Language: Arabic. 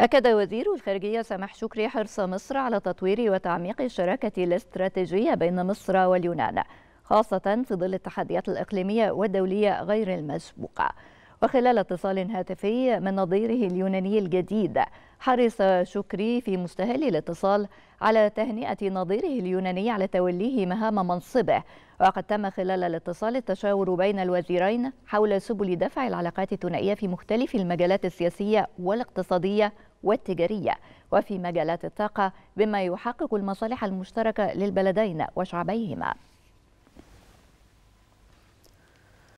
أكد وزير الخارجية سامح شكري حرص مصر على تطوير وتعميق الشراكة الاستراتيجية بين مصر واليونان خاصة في ظل التحديات الإقليمية والدولية غير المسبوقة وخلال اتصال هاتفي من نظيره اليوناني الجديد حرص شكري في مستهل الاتصال على تهنئة نظيره اليوناني على توليه مهام منصبه وقد تم خلال الاتصال التشاور بين الوزيرين حول سبل دفع العلاقات الثنائية في مختلف المجالات السياسية والاقتصادية والتجارية وفي مجالات الطاقة بما يحقق المصالح المشتركة للبلدين وشعبيهما